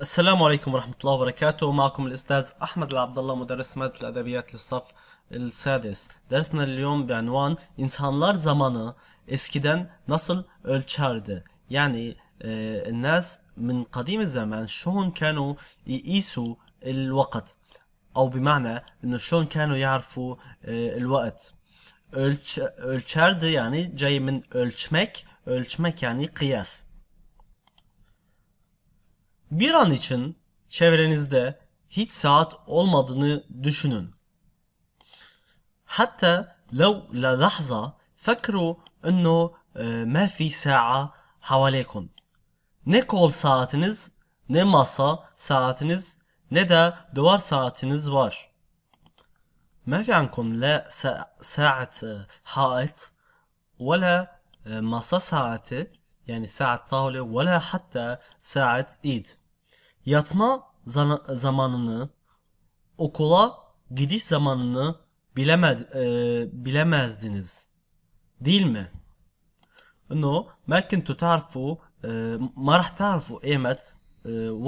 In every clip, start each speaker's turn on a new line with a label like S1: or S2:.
S1: السلام عليكم ورحمة الله وبركاته معكم الأستاذ أحمد العبد الله مدرس مادة الأدبيات للصف السادس درسنا اليوم بعنوان İnsanlar زمانا إسكيدن نصل ألتشارد يعني آه، الناس من قديم الزمان شلون كانوا يقيسوا الوقت أو بمعنى إنه شلون كانوا يعرفوا آه، الوقت ألتشارد يعني جاي من ألتشمك ألتشمك يعني قياس Bir an için çevrenizde hiç saat olmadığını düşünün. Hatta لو للحظة فكروا انه ما في ساعة حواليكم. Ne kol saatiniz, ne masa saatiniz, ne de duvar saatiniz var. ما في عندكم لا ساعة حائط ولا masa saati yani saat tavle ve hatta saat id. Yatma zamanını, okula gidiş zamanını bilemed, e, bilemezdiniz. Değil mi? No, ma kuntu ta'rifu ما راح تعرفوا ايمت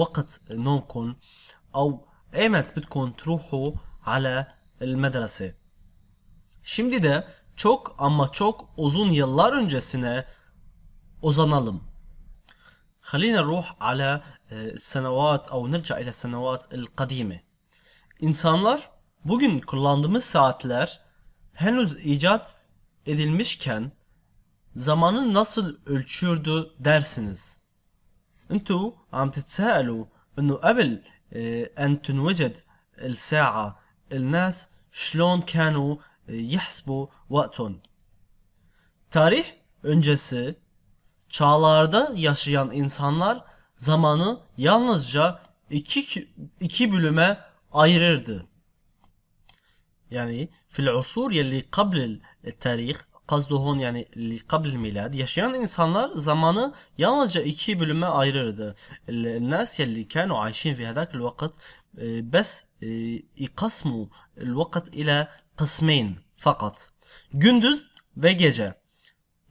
S1: وقت نومكم او ايمت بدكم تروحوا على medrese. Şimdi de çok ama çok uzun yıllar öncesine uzanalım. خلينا نروح على آه، السنوات أو نرجع إلى السنوات القديمة. İnsanlar bugün kullandığımız saatler henüz icat edilmişken zamanı nasıl ölçürdü dersiniz. انتوا عم تتساءلوا انه قبل آه، ان تنوجد الساعة الناس شلون كانوا آه، يحسبوا وقتهم. Tarih öncesi çağlarda yaşayan insanlar zamanı yalnızca iki, iki bölüme ayırırdı. Yani fil usur yelli kablil tarih kazduhun yani kablil milad yaşayan insanlar zamanı yalnızca iki bölüme ayırırdı. Nas yelli kanu ayşin fi hadak vakit e, bes e, ikasmu vakit ile kısmeyn fakat. Gündüz ve gece.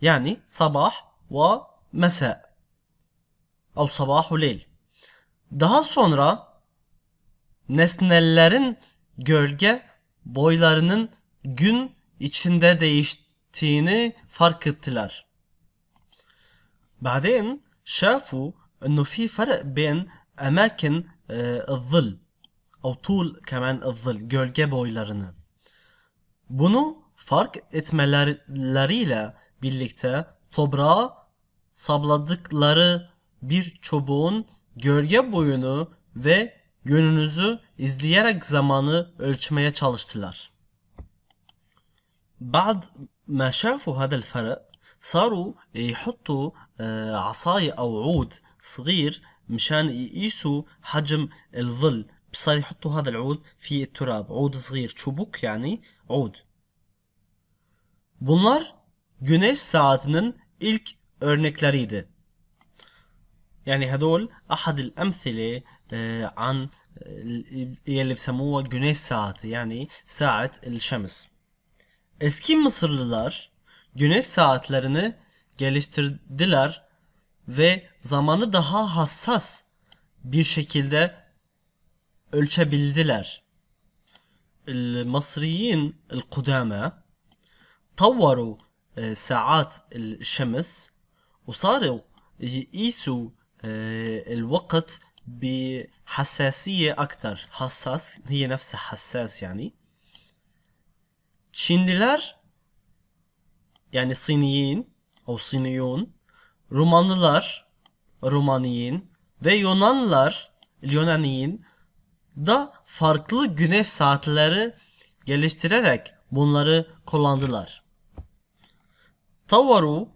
S1: Yani sabah ومساء أو صباح وليل Daha sonra nesnelerin gölge boylarının gün içinde değiştiğini fark ettiler. Baden شافوا انه fi fark بين اماكن الظل او طول كمان الظل gölge boylarını. Bunu fark etmeleriyle birlikte toprağa sabladıkları bir çubuğun gölge boyunu ve yönünüzü izleyerek zamanı ölçmeye çalıştılar. بعد ما شافوا هذا الفرق صاروا يحطوا عصاية أو عود صغير مشان يقيسوا حجم الظل صار يحطوا هذا العود في التراب عود صغير çubuk yani عود Bunlar güneş saatinin ilk örnekleriydi. يعني هدول احد الامثله عن يلي بسموها جنيه الساعات يعني ساعة الشمس eski Mısırlılar güneş saatlerini geliştirdiler ve zamanı daha hassas bir şekilde ölçebildiler. المصريين القدامى طوروا ساعات الشمس وصار يقيسوا الوقت بحساسية أكتر حساس هي نفسها حساس يعني Çinliler yani Siniyin o Siniyon Romanlılar Romaniyin ve Yunanlar Yunaniyin da farklı güneş saatleri geliştirerek bunları kullandılar. Tavaru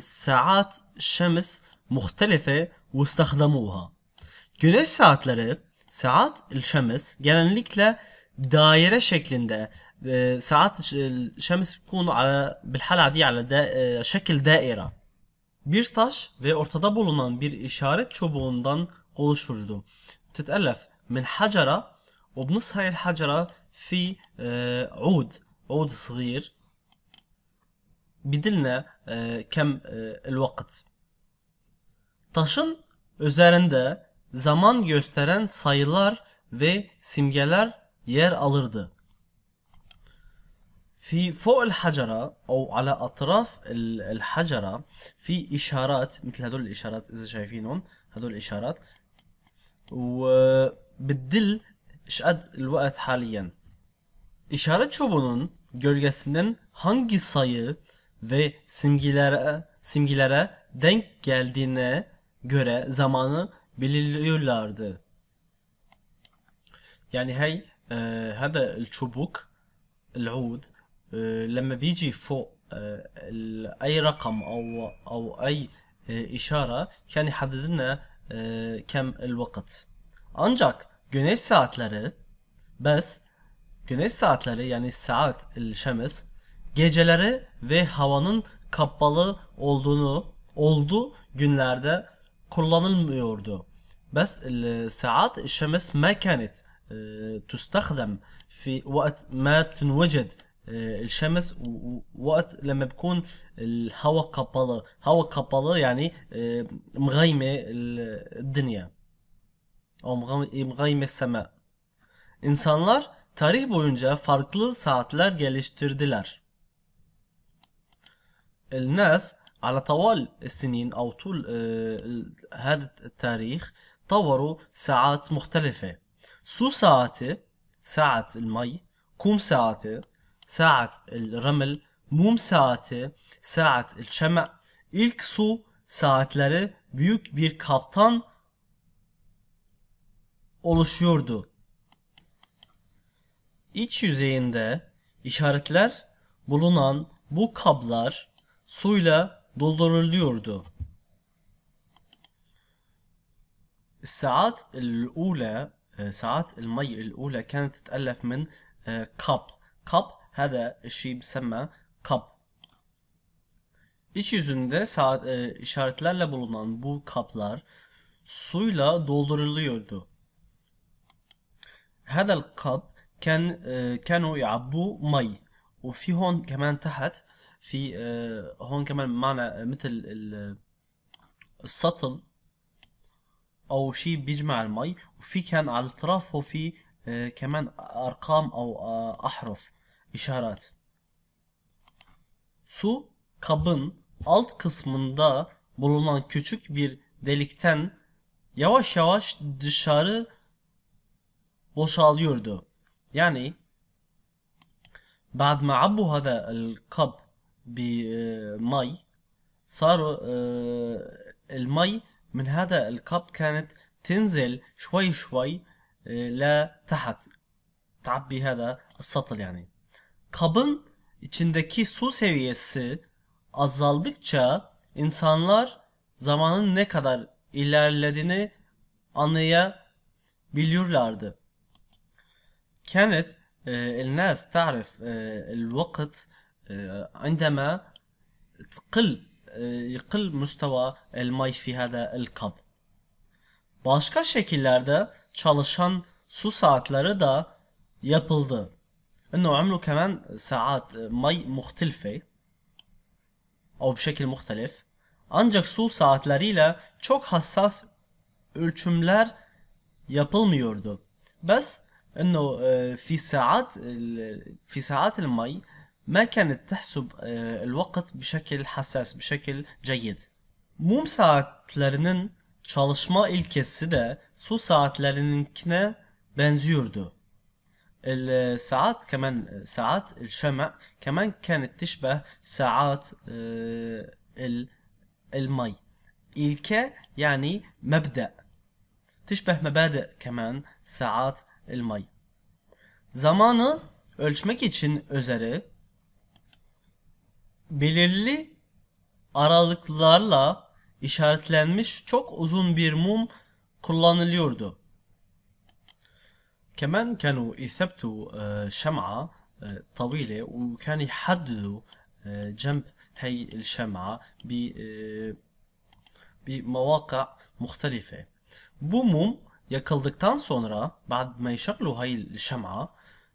S1: ساعات الشمس مختلفة واستخدموها Güneş saatleri ساعات الشمس genellikle دايرة şeklinde ساعات الشمس بتكون على بالحالة دي على دا, e، دائرة daire. Bir taş ve ortada bulunan bir işaret çubuğundan oluşurdu. تتألف من حجرة وبنص هاي الحجرة في عود عود صغير بدلنا آه، كم آه، الوقت. Taşın üzerinde zaman gösteren sayılar ve simgeler yer alırdı. في فوق الحجرة أو على أطراف الحجرة في إشارات مثل هدول الإشارات إذا شايفينهم هدول الإشارات وبتدل شقد الوقت حاليا. إشارة شوبونون جولجاسنن هانجي sayı ve simgilere simgilere denk geldiğine göre zamanı belirliyorlardı. Yani hey هذا الشبوك العود لما بيجي فوق اي رقم او او اي اشاره كان يحدد لنا كم الوقت ancak güneş saatleri بس güneş saatleri yani saat الشمس geceleri ve havanın kapalı olduğunu oldu günlerde kullanılmıyordu. بس saat, الشمس ما كانت fi vakt وقت ما بتنوجد الشمس وقت لما بكون الهواء قبالة هواء قبالة يعني مغيمة الدنيا أو مغيمة السماء İnsanlar tarih boyunca farklı saatler geliştirdiler. الناس على طوال السنين او طول هذا التاريخ طوروا ساعات مختلفه سو ساعتي ساعة المي كوم ساعتي ساعة الرمل mum saati, saat ilçeme ilk su saatleri büyük bir kaptan oluşuyordu. İç yüzeyinde işaretler bulunan bu kablar suyla dolduruluyordu. الساعات الأولى ساعات المي الأولى كانت تتألف من كاب كاب هذا الشيء بسمى كاب İç yüzünde saat, e, işaretlerle bulunan bu kaplar suyla dolduruluyordu. هذا الكاب كان كانوا يعبوا مي وفي هون كمان تحت في هون كمان معنا مثل السطل او شيء بيجمع المي وفي كان على اطرافه في كمان ارقام او احرف işaret. Su kabın alt kısmında bulunan küçük bir delikten yavaş yavaş dışarı boşalıyordu. Yani بعد ما عبوا هذا القب بمي صاروا المي من هذا القب كانت تنزل شوي شوي لتحت تعبي هذا السطل yani. Kabın içindeki su seviyesi azaldıkça insanlar zamanın ne kadar ilerlediğini anlayabiliyorlardı. Kenneth الناس تعرف الوقت عندما تقل يقل مستوى المي في هذا الكاب. Başka şekillerde çalışan su saatleri de yapıldı. انه عملوا saat may, مي مختلفة او بشكل مختلف ancak su saatleriyle çok hassas ölçümler yapılmıyordu. Bas. انه آه، في ساعات في ساعات المي ما كانت تحسب آه، الوقت بشكل حساس بشكل جيد mum saatlerinin çalışma ilkesi de su saatlerininkine benziyordu. الساعات كمان ساعات الشمع كمان كانت تشبه ساعات آه، المي إلك يعني مبدأ تشبه مبادئ كمان ساعات elmayı. Zamanı ölçmek için özeri belirli aralıklarla işaretlenmiş çok uzun bir mum kullanılıyordu. كمان كانوا يثبتوا شمعة طويلة وكان يحددوا جنب هي الشمعة بمواقع مختلفة. Bu mum Yakıldıktan sonra بعد ما يشغلوا هاي الشمعة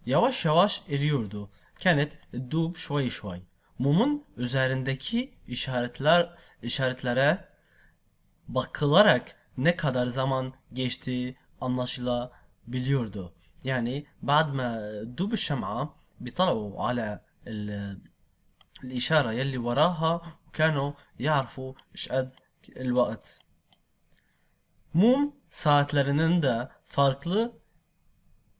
S1: yavaş yavaş eriyordu. Kenet dub şuay şuay. Mumun üzerindeki işaretler işaretlere bakılarak ne kadar zaman geçtiği anlaşılabiliyordu. Yani بعد ما دوب الشمعة بيطلعوا على ال الإشارة يلي وراها وكانوا يعرفوا إيش قد الوقت. موم saatlerinin de farklı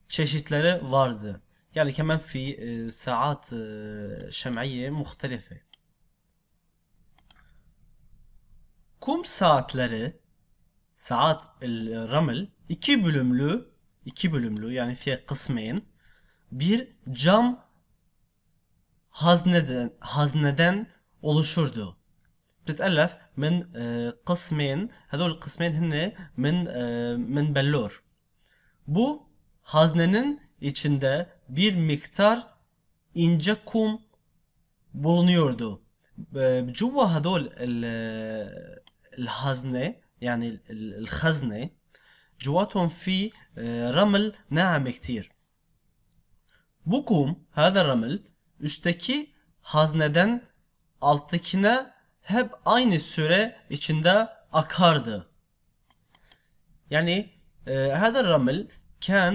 S1: çeşitleri vardı. Yani kemen fi e, saat e, şem'iye muhtelife. Kum saatleri saat el ramel iki bölümlü iki bölümlü yani fi kısmen bir cam hazneden hazneden oluşurdu. Titelef من قسمين هذول القسمين هن من من bellur. Bu haznenin içinde bir miktar ince kum bulunuyordu. el هذول الهزنة يعني الخزنة جواتهم fi رمل ناعم كتير Bu kum, هذا الرمل üstteki hazneden alttakine hep aynı süre içinde akardı. Yani يعني هذا الرمل كان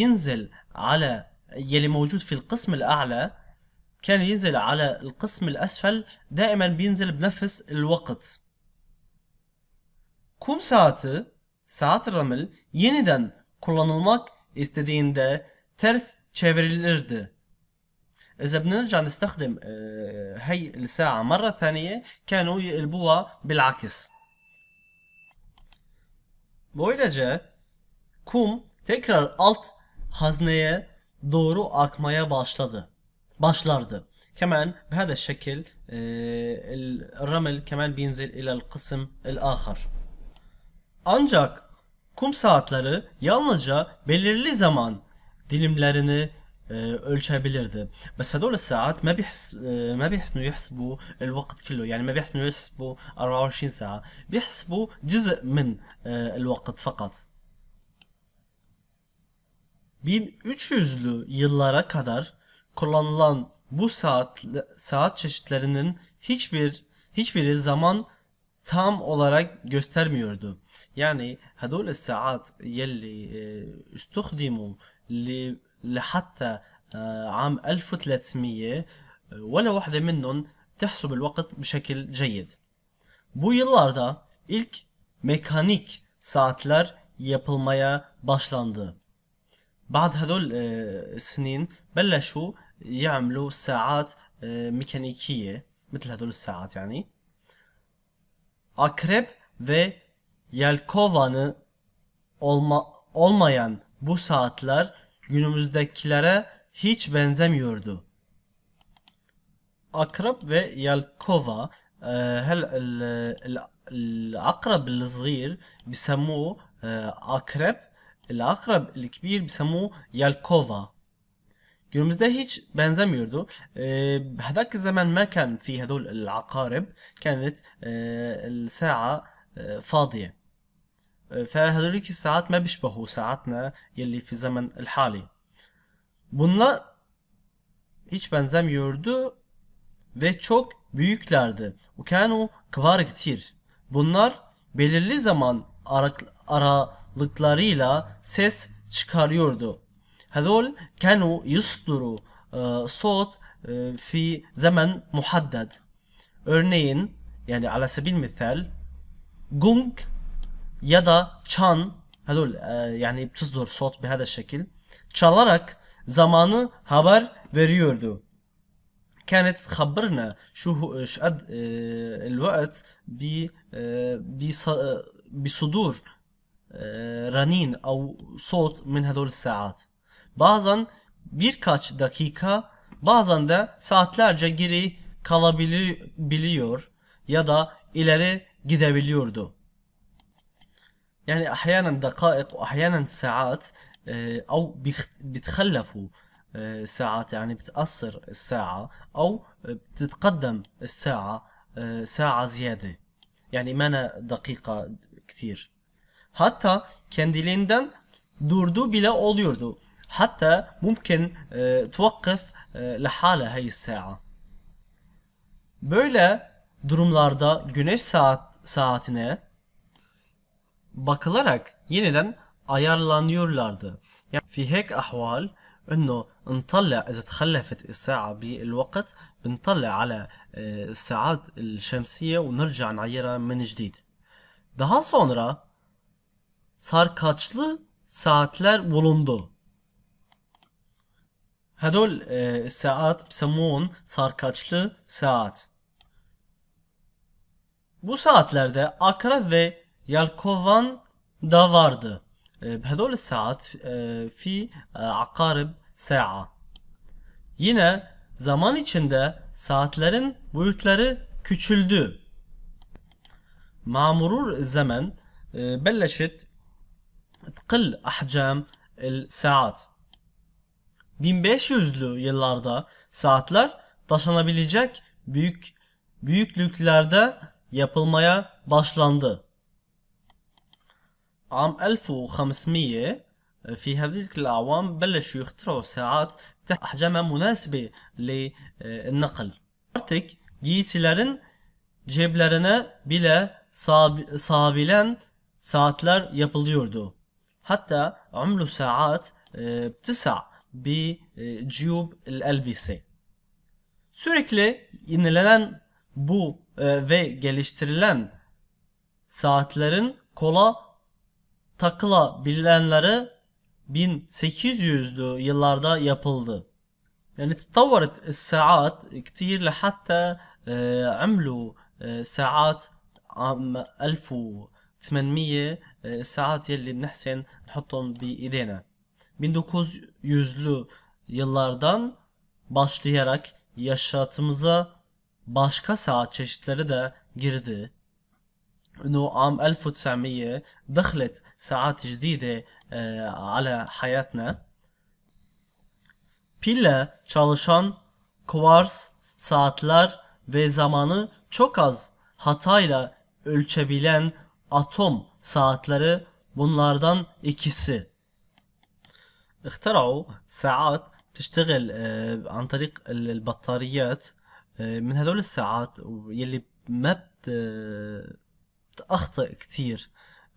S1: ينزل على يلي موجود في القسم الأعلى كان ينزل على القسم الأسفل دائما بينزل بنفس الوقت kum saati saat ramil yeniden kullanılmak istediğinde ters çevrilirdi. اذا بدنا نرجع نستخدم هي الساعه مره ثانيه كانوا يقلبوها بالعكس Böylece kum tekrar alt hazneye doğru akmaya başladı. Başlardı. كمان بهذا الشكل الرمل كمان بينزل إلى القسم الآخر. Ancak kum saatleri yalnızca belirli zaman dilimlerini ölشابيلير بس هدول الساعات ما بيحس ما بيحسنوا يحسبوا الوقت كله يعني ما بيحسنوا يحسبوا 24 ساعة بيحسبوا جزء من الوقت فقط 1300'lü yıllara kadar kullanılan bu saat saat çeşitlerinin hiçbir hiçbiri zaman tam olarak göstermiyordu. Yani هدول الساعات يلي استخدموا لحتى آه، عام 1300 آه، ولا واحدة منهم تحسب الوقت بشكل جيد. Bu yıllarda ilk mekanik saatler yapılmaya başlandı. بعد هذول آه، السنين بلشوا يعملوا ساعات ميكانيكية مثل هذول الساعات يعني Akrep ve Yelkova'nı olma, olmayan bu saatler günümüzdekilere hiç benzemiyordu. ve Yalkova هل العقرب الصغير بسموه أقرب العقرب الكبير بسموه يالكوفا Günümüzde hiç benzemiyordu. هذاك الزمان ما كان في هذول العقارب كانت الساعة فاضية فهذوليك الساعات ما بيشبهوا ساعاتنا يلي في زمن الحالي bunlar hiç benzemiyordu ve çok büyüklerdi. Ukanu kvar ktir. Bunlar belirli zaman aralıklarıyla ses çıkarıyordu. Hadol kanu yusduru sot fi zaman muhaddad. Örneğin yani ala sebil misal gung ya da çan هذول e, yani بتصدر صوت بهذا şekil çalarak zamanı haber veriyordu. şu e, şu ad, كانت تخبرنا شو bi الوقت بصدور رنين او صوت من هدول الساعات bazen birkaç dakika bazen de saatlerce geri kalabiliyor ya da ileri gidebiliyordu. يعني احيانا دقائق واحيانا ساعات آه، او بيتخلفوا آه، ساعات يعني بتأثر الساعة او بتتقدم الساعة آه، ساعة زيادة يعني ما أنا دقيقة كثير حتى كندلين دوردو بلا اوليوردو حتى ممكن توقف لحالة هاي الساعة böyle دروملاردا güneş saat saatine bakılarak yeniden ayarlanıyorlardı. Yani في هيك أحوال انه نطلع اذا تخلفت الساعة بالوقت بنطلع على الساعات الشمسية ونرجع نعيرها من جديد. Daha sonra sarkaçlı saatler bulundu. هدول الساعات بسموهم sarkaçlı saat. Bu saatlerde akrep ve يلقظن da vardı. E, Hedol e, saat fi e, akarib sa'a. Yine zaman içinde saatlerin boyutları küçüldü. Mamurur zaman e, belleşit tkıl ahcam el saat. 1500'lü yıllarda saatler taşınabilecek büyük büyüklüklerde yapılmaya başlandı. عام 1500 في هذيك الأعوام بلشوا يخترعوا ساعات تحت أحجامها للنقل Artık giysilerin ceplerine bile sağabilen saatler yapılıyordu. Hatta umlu saat tisa بجيوب الألبسة. Sürekli yenilenen bu ve geliştirilen saatlerin kola takıla bilenleri 1800'lü yıllarda yapıldı. يعني تطورت الساعات كتير لحتى عملوا ساعات saat 1800 الساعات يلي بنحسن نحطهم بإيدينا 1900'lü yıllardan başlayarak yaşatımıza başka saat çeşitleri de girdi. انه عام 1900 دخلت ساعات جديدة آه، على حياتنا pille çalışan kuvars saatler ve zamanı çok az hatayla ölçebilen atom saatleri bunlardan ikisi. اخترعوا ساعات بتشتغل آه، عن طريق البطاريات آه، من هدول الساعات يلي ما بت أخطئ كثير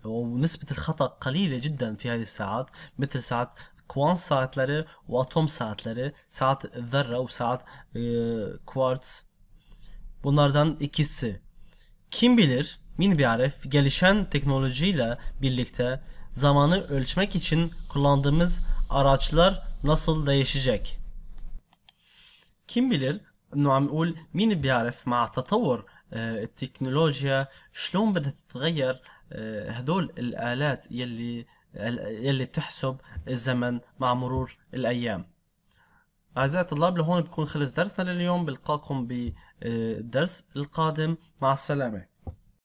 S1: ونسبة الخطأ قليلة جدا في هذه الساعات مثل ساعات كوان ساعتleri واتوم saatleri saat zerre ve saat e, quartz bunlardan ikisi kim bilir min biarif gelişen teknolojiyle birlikte zamanı ölçmek için kullandığımız araçlar nasıl değişecek kim bilir انه عم نقول مين بيعرف مع تطور آه، التكنولوجيا شلون بدها تتغير آه، هدول الآلات يلي يلي بتحسب الزمن مع مرور الأيام أعزائي الطلاب لهون بكون خلص درسنا لليوم بلقاكم بالدرس آه، القادم مع السلامة